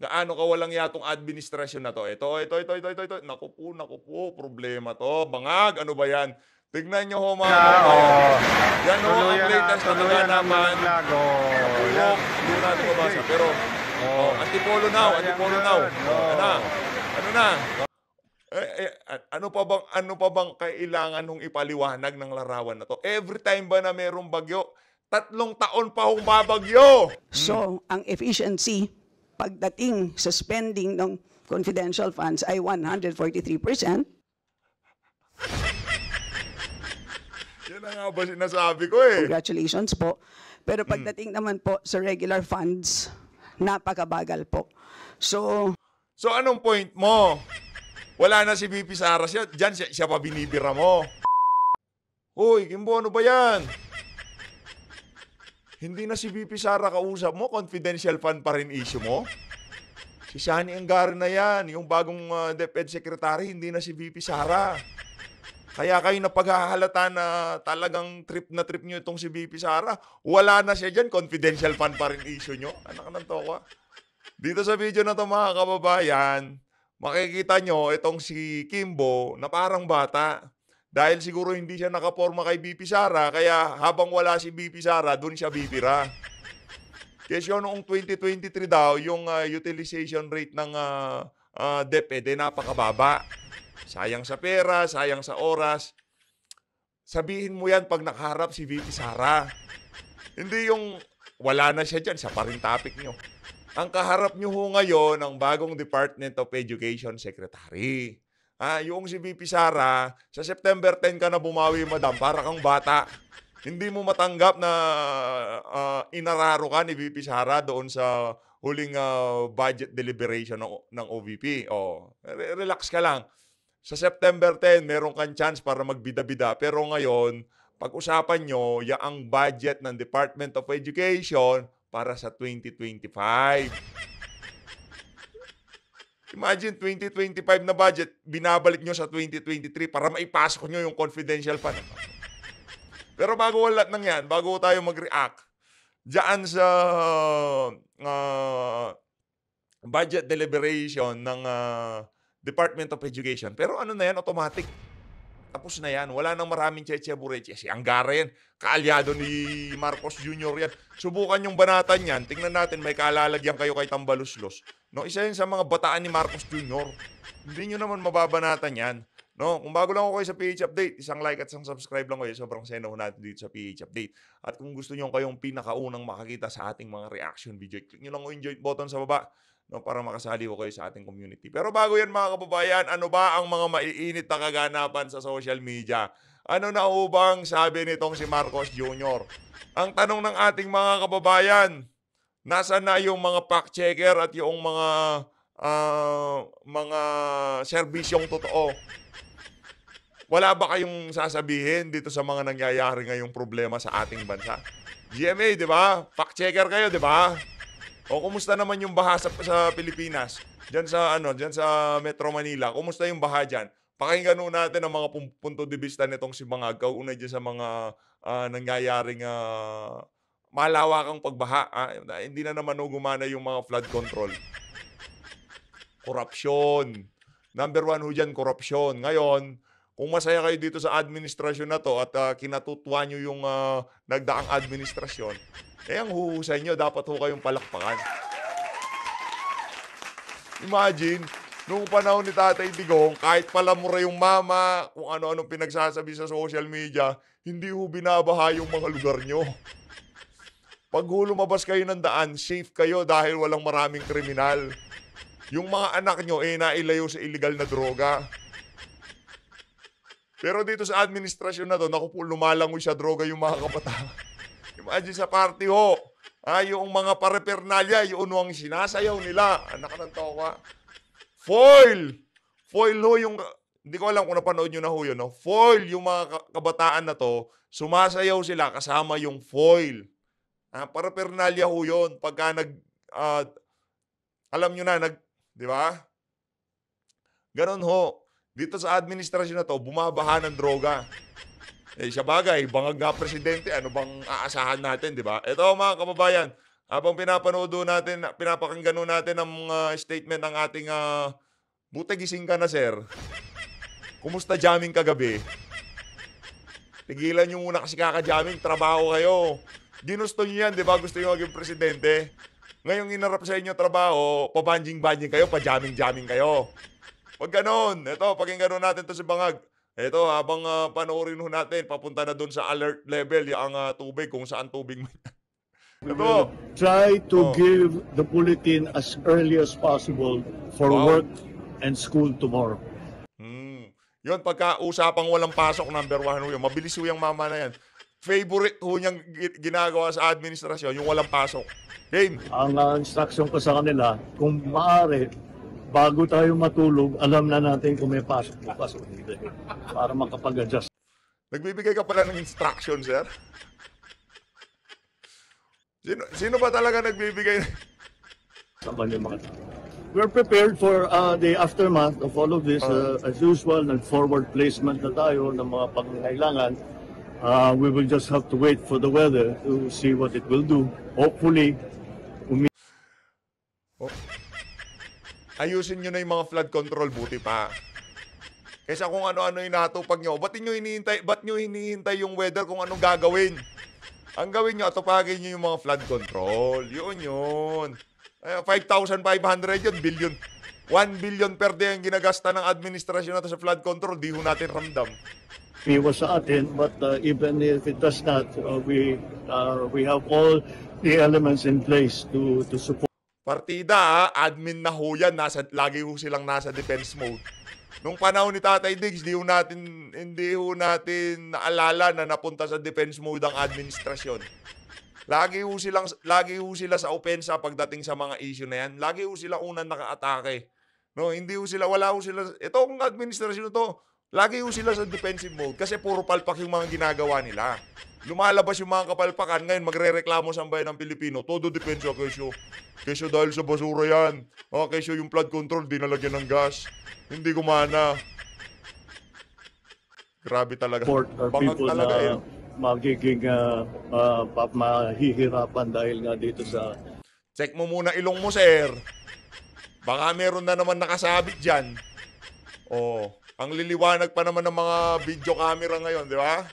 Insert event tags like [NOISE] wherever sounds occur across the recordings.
gaano kawalang yatong administrasyon na to. Ito, ito, ito, ito, ito, ito. Naku po, naku po, problema to. Bangag, ano ba yan? Tignan nyo ho mga yeah, oh. Yan ho, ang latest na nila naman. Oh, yan. Hindi ko natin mabasa. Pero, oh. oh, antipolo now, antipolo now. Oh. Ano na? Ano na? Eh, eh, ano pa bang ano pa bang kailangan hong ipaliwanag ng larawan na to? Every time ba na merong bagyo, tatlong taon pa hong babagyo. So, ang efficiency pagdating sa spending ng confidential funds ay 143%. [LAUGHS] Yan ang nga ba sinasabi ko eh. Congratulations po. Pero mm. pagdating mm. naman po sa regular funds, napakabagal po. So, So anong point mo? Wala na si BP Sara siya. Diyan siya, siya pa binibira mo. Uy, Kimbo, ano ba yan? Hindi na si VP Sara kausap mo, confidential fund pa rin issue mo. Si Shani Angaro na yan, yung bagong uh, DepEd Secretary, hindi na si VP Sara. Kaya kayo na paghahalata na talagang trip na trip nyo itong si VP Sara. Wala na siya dyan, confidential fund pa rin issue nyo. Anak ng towa. Dito sa video na to mga kababayan, makikita nyo itong si Kimbo na parang bata. Dahil siguro hindi siya nakaporma kay BP Sara, kaya habang wala si BP Sara, doon siya bibira. Kasi yun, noong 2023 daw, yung uh, utilization rate ng uh, ah, uh, ah, DepEd eh, ay napakababa. Sayang sa pera, sayang sa oras. Sabihin mo yan pag nakaharap si VP Sara. Hindi yung wala na siya dyan, sa pa rin topic nyo. Ang kaharap nyo ho ngayon ang bagong Department of Education Secretary. Ah, yung si VP Sara, sa September 10 ka na bumawi, madam, para kang bata. Hindi mo matanggap na uh, inararo ka ni VP Sara doon sa huling uh, budget deliberation ng, ng OVP. Oh, relax ka lang. Sa September 10, meron kang chance para magbida-bida. Pero ngayon, pag-usapan nyo yaang budget ng Department of Education para sa 2025. Imagine 2025 na budget, binabalik nyo sa 2023 para maipasok nyo yung confidential fund. Pero bago wala nang yan, bago tayo mag-react, dyan sa uh, budget deliberation ng uh, Department of Education. Pero ano na yan, automatic. Tapos na yan. Wala nang maraming Cheche Bureche. Si Angara yan. Kaalyado ni Marcos Jr. yan. Subukan yung banatan yan. Tingnan natin, may kaalalagyan kayo kay Tambaluslos. No, isa yun sa mga bataan ni Marcos Jr. Hindi nyo naman mababanatan yan. No, kung bago lang ako kayo sa PH Update, isang like at isang subscribe lang kayo. Sobrang seno natin dito sa PH Update. At kung gusto nyo kayong pinakaunang makakita sa ating mga reaction video, click nyo lang yung join button sa baba no, para makasali ko kayo sa ating community. Pero bago yan mga kababayan, ano ba ang mga maiinit na kaganapan sa social media? Ano na ubang sabi nitong si Marcos Jr.? Ang tanong ng ating mga kababayan, Nasaan na yung mga fact checker at yung mga uh, mga serbisyong totoo? Wala ba kayong sasabihin dito sa mga nangyayari ngayong problema sa ating bansa? GMA, di ba? Fact checker kayo, di ba? O kumusta naman yung baha sa, sa Pilipinas? Diyan sa ano, diyan sa Metro Manila. Kumusta yung baha diyan? Pakinggan nun natin ang mga punto de vista nitong si Bangag kauna diyan sa mga uh, nangyayaring uh, malawakang pagbaha. Ah, hindi na naman gumana yung mga flood control. Korupsyon. Number one ho dyan, korupsyon. Ngayon, kung masaya kayo dito sa administrasyon na to at uh, ah, kinatutuwa nyo yung uh, nagdaang administrasyon, eh ang huhusay nyo, dapat ho kayong palakpakan. Imagine, noong panahon ni Tatay Digong, kahit pala mura yung mama, kung ano-ano pinagsasabi sa social media, hindi ho binabaha yung mga lugar nyo. Pag lumabas kayo ng daan, safe kayo dahil walang maraming kriminal. Yung mga anak nyo, eh, nailayo sa illegal na droga. Pero dito sa administrasyon na to, naku po, lumalangoy sa droga yung mga kabataan. Imagine sa party ho, ah, yung mga parepernalya, yun ang sinasayaw nila. Anak ah, ng toka. Foil! Foil ho yung hindi ko alam kung napanood nyo na ho yun, no? Foil, yung mga kabataan na to, sumasayaw sila kasama yung foil. Ah, para pernalya ho yun. Pagka nag, uh, alam niyo na, nag, di ba? Ganon ho. Dito sa administrasyon na to, bumabaha ng droga. Eh, sa bagay, bangag nga presidente, ano bang aasahan natin, di ba? Ito mga kababayan, habang pinapanood natin, pinapakinggan natin ang uh, statement ng ating uh, ah, buta gising ka na sir. Kumusta jamming kagabi? Tigilan nyo muna kasi kakajamming, trabaho kayo. Ginusto niyo yan, di ba? Gusto niyo maging presidente. Ngayong inarap sa inyo trabaho, pabanjing-banjing kayo, pajaming-jaming kayo. Huwag ganon. Ito, pakinggan natin to si Bangag. Ito, habang uh, panoorin natin, papunta na doon sa alert level, yung uh, tubig, kung saan tubig man. Ito. Try to oh. give the bulletin as early as possible for wow. work and school tomorrow. Hmm. Yun, pagka usapang walang pasok, number one, yun. mabilis yung mama na yan favorite ho niyang ginagawa sa administrasyon, yung walang pasok. Game. Ang uh, instruction ko sa kanila, kung maaari, bago tayo matulog, alam na natin kung may pasok o pasok hindi. Para makapag-adjust. Nagbibigay ka pala ng instruction, sir? Sino, sino ba talaga nagbibigay? Sa kanya mga We're prepared for uh, the aftermath of all of this. Uh, as usual, nag-forward placement na tayo ng mga pangangailangan Uh, we will just have to wait for the weather to see what it will do. Hopefully, umi- oh. Ayusin nyo na yung mga flood control, buti pa. Kaysa kung ano-ano yung natupag nyo, ba't nyo hinihintay, ba't nyo hinihintay yung weather kung anong gagawin? Ang gawin nyo, atupagin nyo yung mga flood control. Yun yun. 5,500 eh, yun, billion. 1 billion per day ang ginagasta ng administrasyon natin sa flood control. Di ho natin ramdam iwas sa atin. But uh, even if it does not, uh, we uh, we have all the elements in place to to support. Partida, ah. admin na ho yan. Nasa, lagi ho silang nasa defense mode. Nung panahon ni Tatay Diggs, di ho natin, hindi ho natin naalala na napunta sa defense mode ang administrasyon. Lagi ho, silang, lagi ho sila sa opensa pagdating sa mga issue na yan. Lagi ho sila unang nakaatake. No, hindi ho sila, wala ho sila. Itong administrasyon to, Lagi yung sila sa defensive mode kasi puro palpak yung mga ginagawa nila. Lumalabas yung mga kapalpakan, ngayon magrereklamo reklamo sa bayan ng Pilipino. Todo depensa kesyo. Kesyo dahil sa basura yan. O ah, kesyo yung flood control, di nalagyan ng gas. Hindi gumana. Grabe talaga. Port or Bangag people talaga na yun. magiging uh, uh, mahihirapan dahil nga dito sa... Check mo muna ilong mo, sir. Baka meron na naman nakasabit dyan. Oh. Ang liliwanag pa naman ng mga video camera ngayon, di ba?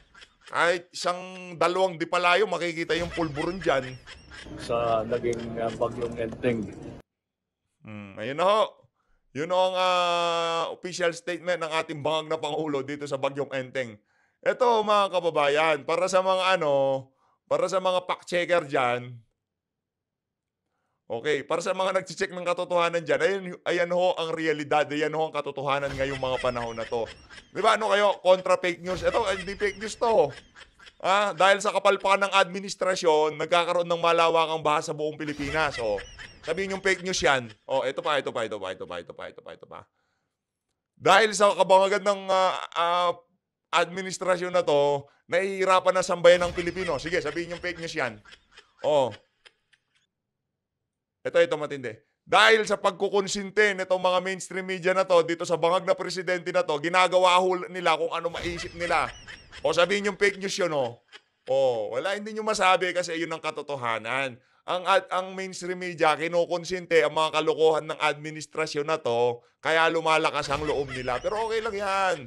Ay, isang dalawang di palayo, makikita yung pulburon dyan. Sa naging uh, bagyong enteng. Mm, ayun na ho. Yun ang uh, official statement ng ating bangag na Pangulo dito sa Bagyong Enteng. Ito mga kababayan, para sa mga ano, para sa mga fact-checker dyan, Okay, para sa mga nagche-check ng katotohanan diyan, ayan, ayan ho ang realidad, ayan ho ang katotohanan ngayong mga panahon na to. 'Di ba ano kayo contra fake news? Ito hindi eh, fake news to. Ah, dahil sa kapalpakan ng administrasyon, nagkakaroon ng malawakang baha sa buong Pilipinas. Oh. Sabihin yung fake news 'yan. Oh, ito pa, ito pa, ito pa, ito pa, ito pa, ito pa, ito pa. Dahil sa kabangagan ng uh, uh, administrasyon na to, nahihirapan na sambayan ng Pilipino. Sige, sabihin yung fake news 'yan. Oh, ito, ito matindi. Dahil sa pagkukonsinte nitong mga mainstream media na to, dito sa bangag na presidente na to, ginagawa nila kung ano maisip nila. O sabihin yung fake news yun, oh. O, wala, hindi nyo masabi kasi yun ang katotohanan. Ang, at, ang mainstream media, kinukonsinte ang mga kalukuhan ng administrasyon na to, kaya lumalakas ang loob nila. Pero okay lang yan.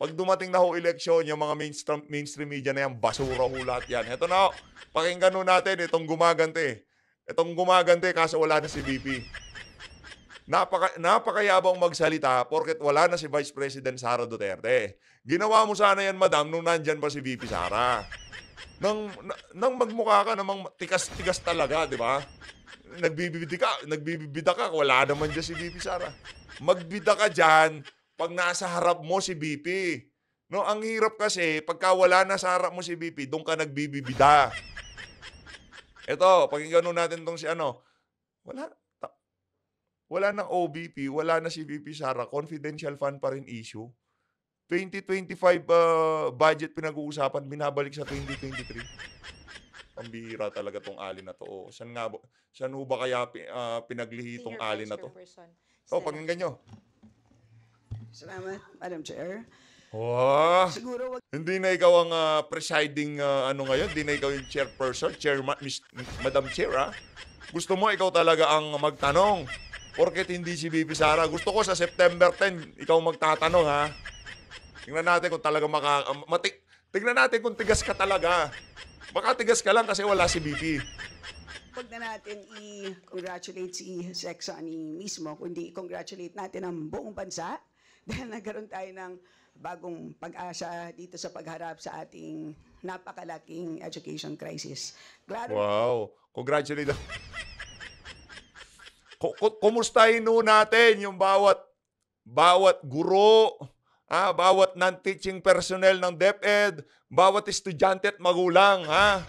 Pag dumating na ho election, yung mga mainstream, mainstream media na yan, basura ho lahat yan. Ito na ho, pakinggan natin itong gumagante Eh. Itong gumagante kaso wala na si VP. Napaka, napakayabang magsalita porket wala na si Vice President Sara Duterte. Ginawa mo sana yan, madam, nung nandyan pa si VP Sara. Nang, nang magmukha ka namang tikas tigas talaga, di ba? Nagbibibida ka, nagbibida ka, wala naman dyan si VP Sara. Magbida ka dyan pag nasa harap mo si VP. No, ang hirap kasi, pagka wala na sa harap mo si VP, doon ka nagbibibida. Ito, pakinggan natin tong si ano. Wala, ta- wala na OBP, wala na si VP Sara. Confidential fund pa rin issue. 2025 uh, ah, budget pinag-uusapan, binabalik sa 2023. Pambihira talaga tong ali na to. O, oh, saan nga, ba- saan ba kaya pi- ah, pinaglihi tong ali na to? Chairperson. pakinggan nyo. Salamat, Madam Chair. Oh. Siguro wag. Hindi na ikaw ang uh, presiding uh, ano ngayon, hindi na ikaw yung chairperson, chairman, Ms. Madam Chair ha? Gusto mo ikaw talaga ang magtanong. Porket hindi si Bibi Sara. Gusto ko sa September 10, ikaw magtatanong ha. Tingnan natin kung talaga maka... Uh, tingnan natin kung tigas ka talaga. Baka tigas ka lang kasi wala si Bibi. Huwag na natin i-congratulate si Sexani mismo, kundi i-congratulate natin ang buong bansa [LAUGHS] dahil nagkaroon tayo ng bagong pag-asa dito sa pagharap sa ating napakalaking education crisis. Klaro, Wow. Congratulations. Ku- ku- Kumustahin nun natin yung bawat bawat guro, ah, bawat non-teaching personnel ng DepEd, bawat estudyante at magulang, ha?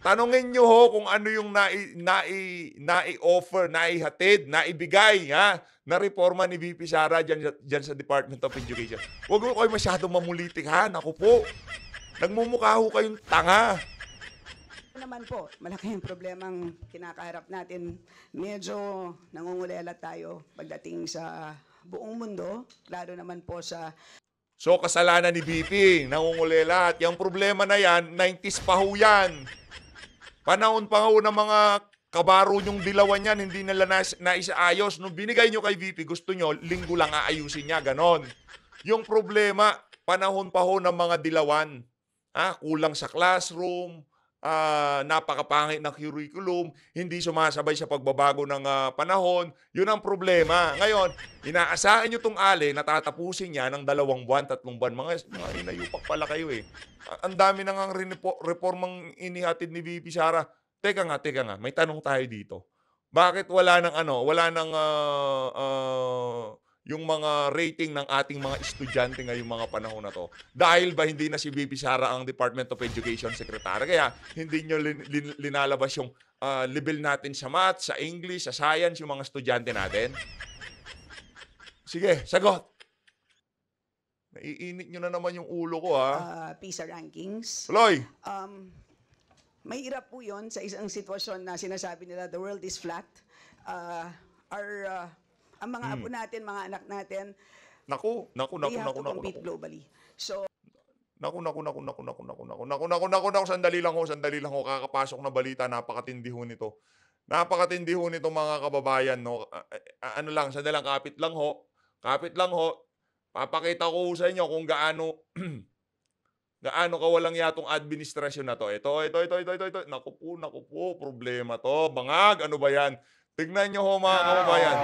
Tanungin nyo ho kung ano yung nai, nai, nai-offer, naihatid, naibigay ha, na reforma ni VP Sara dyan, dyan sa Department of Education. Huwag mo kayo masyadong mamulitik ha, naku po. Nagmumukha ho kayong tanga. Naman po, malaki yung problemang kinakaharap natin. Medyo nangungulela tayo pagdating sa buong mundo, lalo naman po sa So kasalanan ni BP, nangungulela at yung problema na yan, 90s pa ho yan. Panahon pa ho ng mga kabaro nyong dilawan niyan, hindi nila nais, naisaayos. Nung binigay nyo kay VP, gusto nyo, linggo lang aayusin niya, ganon. Yung problema, panahon pa ho ng mga dilawan. Ha? Ah, kulang sa classroom, uh, napakapangit ng curriculum, hindi sumasabay sa pagbabago ng uh, panahon, yun ang problema. Ngayon, inaasahan nyo tong ali, natatapusin niya ng dalawang buwan, tatlong buwan. Mga, mga inayupak pala kayo eh. Ang dami nang ang reformang inihatid ni VP Sara. Teka nga, teka nga, may tanong tayo dito. Bakit wala nang ano, wala nang uh, ah, uh, yung mga rating ng ating mga estudyante ngayong mga panahon na to. Dahil ba hindi na si VP Sara ang Department of Education Secretary? Kaya hindi nyo lin- lin- linalabas yung uh, level natin sa math, sa English, sa science, yung mga estudyante natin? Sige, sagot. Naiinit nyo na naman yung ulo ko, ha? Uh, PISA rankings. Loy! Um, may mahirap po yon sa isang sitwasyon na sinasabi nila the world is flat. Uh, our uh, ang mga apo natin, mga anak natin, Naku, naku, naku, they have naku, naku, naku. globally. So, Naku, naku, naku, naku, naku, naku, naku, naku, naku, naku, naku, sandali lang ho, sandali lang ho, kakapasok na balita, napakatindi ho nito. Napakatindi ho nito mga kababayan, no? Ano lang, sandali lang, kapit lang ho, kapit lang ho, papakita ko sa inyo kung gaano, gaano kawalang yatong administrasyon na to. Ito, ito, ito, ito, ito, ito, naku po, naku po, problema to, bangag, ano ba yan? Tignan nyo ho mga ah, kababayan.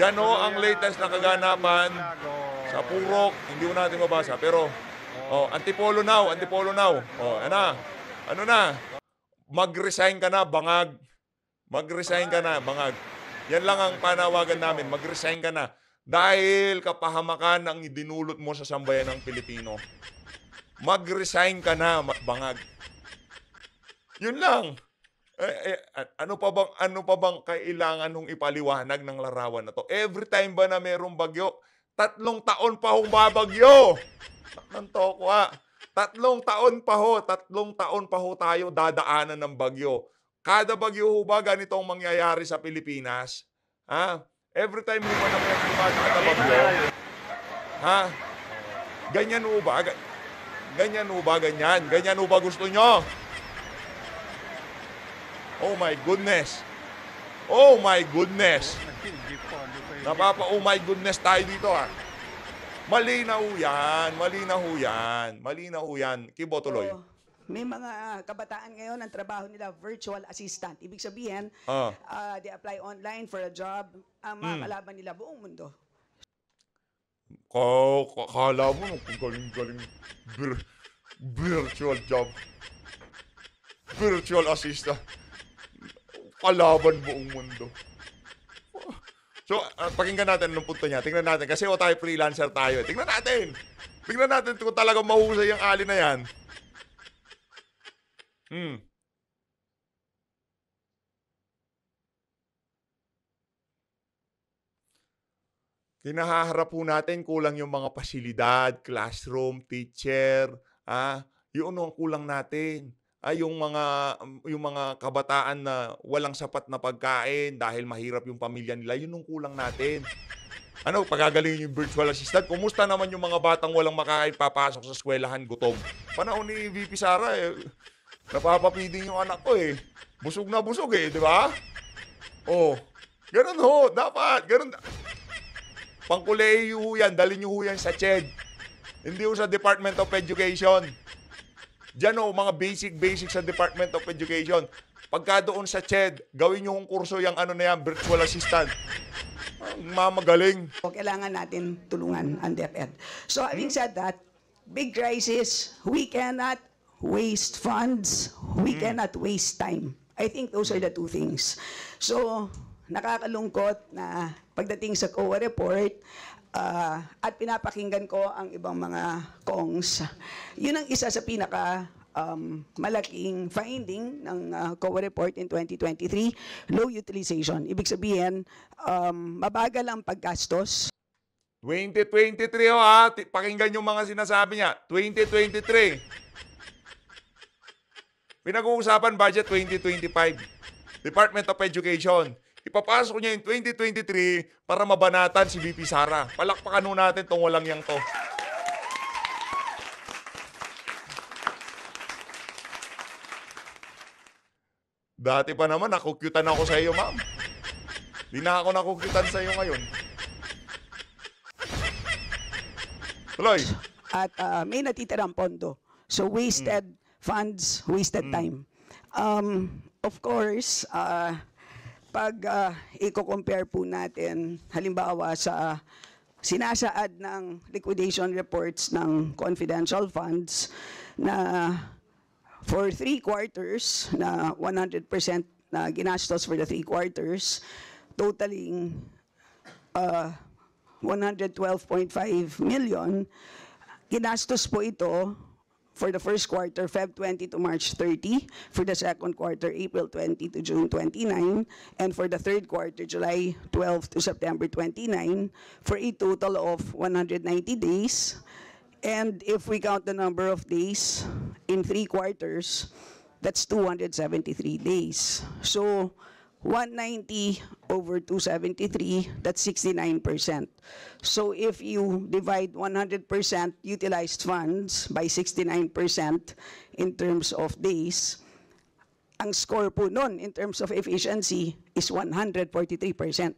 Yan ho ang latest na kaganapan sa Purok. Hindi ho natin mabasa. Pero, oh, antipolo now, antipolo now. Oh, ano, ano na? Mag-resign ka na, bangag. Mag-resign ka na, bangag. Yan lang ang panawagan namin. Mag-resign ka na. Dahil kapahamakan ang idinulot mo sa sambayan ng Pilipino. Mag-resign ka na, bangag. Yun lang eh, eh, ano pa bang ano pa bang kailangan ng ipaliwanag ng larawan na to? Every time ba na merong bagyo, tatlong taon pa hong babagyo. ng tokwa. Tatlong taon pa ho, tatlong taon pa ho tayo dadaanan ng bagyo. Kada bagyo ho ba ganito ang mangyayari sa Pilipinas? Ha? Every time mo na may dumadaan bagyo? Ha? Ganyan ho ba? Ganyan ho ba? Ganyan? Ganyan ho ba gusto nyo? Oh my goodness. Oh my goodness. Napapa, oh my goodness tayo dito ah. Mali na ho yan. Mali na ho yan. Mali yan. Kibo tuloy. Oh, may mga kabataan ngayon, ang trabaho nila, virtual assistant. Ibig sabihin, uh. Uh, they apply online for a job. Ang mga mm. nila, buong mundo. Ka kala mo, galing-galing vir virtual job. Virtual assistant. Palaban buong mundo. So, uh, pakinggan natin anong punto niya. Tingnan natin. Kasi o tayo freelancer tayo. Tingnan natin. Tingnan natin kung talagang mahusay yung ali na yan. Hmm. Kinahaharap po natin kulang yung mga pasilidad, classroom, teacher, ah, yun ang kulang natin ay ah, yung mga yung mga kabataan na walang sapat na pagkain dahil mahirap yung pamilya nila, yun ang kulang natin. Ano, pagagalingin yung virtual assistant. Kumusta naman yung mga batang walang makakain papasok sa eskwelahan, gutom? Panahon ni VP Sara, eh, napapapidin yung anak ko eh. Busog na busog eh, di ba? Oh, ganun ho, dapat, ganun. Pangkuleyo ho yan, dalin nyo ho yan sa CHED. Hindi ho sa Department of Education. Diyan o, oh, mga basic-basic sa Department of Education. Pagka doon sa CHED, gawin nyo yung kurso yung ano na yan, virtual assistant. Mamagaling. Kailangan natin tulungan ang DepEd. So having said that, big crisis, we cannot waste funds, we mm. cannot waste time. I think those are the two things. So, nakakalungkot na pagdating sa COA report, uh, at pinapakinggan ko ang ibang mga kongs. Yun ang isa sa pinaka um, malaking finding ng uh, COA report in 2023, low utilization. Ibig sabihin, um, mabagal ang paggastos. 2023 oh, ah, pakinggan yung mga sinasabi niya. 2023. Pinag-uusapan budget 2025. Department of Education. Ipapasok niya in 2023 para mabanatan si VP Sara. Palakpakan nun natin tong walang yang to. Dati pa naman, nakukyutan ako sa iyo, ma'am. Di na ako nakukyutan sa iyo ngayon. Tuloy. At uh, may natitirang pondo. So wasted mm. funds, wasted mm. time. Um, of course, uh, pag uh, i-compare po natin, halimbawa sa uh, sinasaad ng liquidation reports ng confidential funds na for three quarters na 100% na ginastos for the three quarters, totaling uh, ah, 112.5 million, ginastos po ito for the first quarter, Feb 20 to March 30, for the second quarter, April 20 to June 29, and for the third quarter, July 12 to September 29, for a total of 190 days. And if we count the number of days in three quarters, that's 273 days. So 190 over 273, that's 69%. So if you divide 100% utilized funds by 69% in terms of days, ang score po nun in terms of efficiency is 143%. Mm.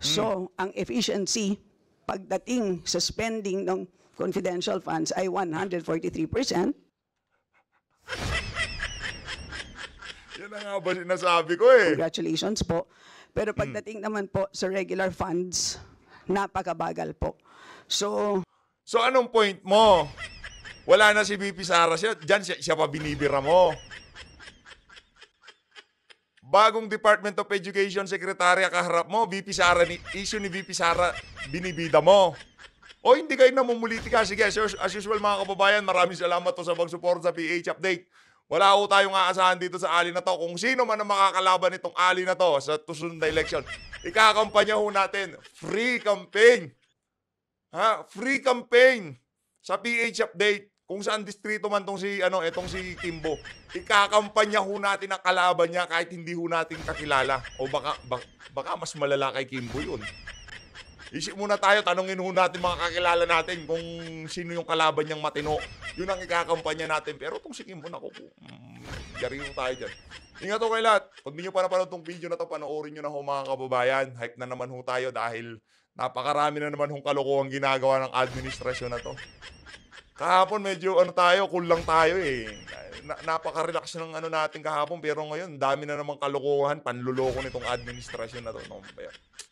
So, hmm. ang efficiency pagdating sa spending ng confidential funds ay 143%. Yan na nga ba sinasabi ko eh. Congratulations po. Pero hmm. pagdating naman po sa regular funds, napakabagal po. So, So anong point mo? Wala na si BP Sara siya. Diyan siya, siya pa binibira mo. Bagong Department of Education Sekretarya kaharap mo, BP Sara, ni, issue ni BP Sara, binibida mo. O hindi kayo namumulitika. Sige, as usual mga kababayan, maraming salamat po sa pag-support sa PH Update. Wala ho tayong aasahan dito sa ali na to. Kung sino man ang makakalaban nitong ali na to sa susunod na election, ikakampanya ho natin. Free campaign. Ha? Free campaign sa PH update kung saan distrito man tong si ano etong si Kimbo ikakampanya ho natin ang kalaban niya kahit hindi ho natin kakilala o baka baka, baka mas malala kay Kimbo yun Isip muna tayo, tanongin ho natin mga kakilala natin kung sino yung kalaban niyang matino. Yun ang ikakampanya natin. Pero itong si Kimbo, naku po, mm, yari ho tayo dyan. Ingat ho kay lahat. Kung di nyo pa napanood itong video na to, panoorin nyo na ho mga kababayan. Hype na naman ho tayo dahil napakarami na naman hong kalokohan ginagawa ng administrasyon na to. Kahapon medyo ano tayo, cool lang tayo eh. Na, napaka-relax ng ano natin kahapon pero ngayon dami na namang kalokohan, panluloko nitong administrasyon na to. No,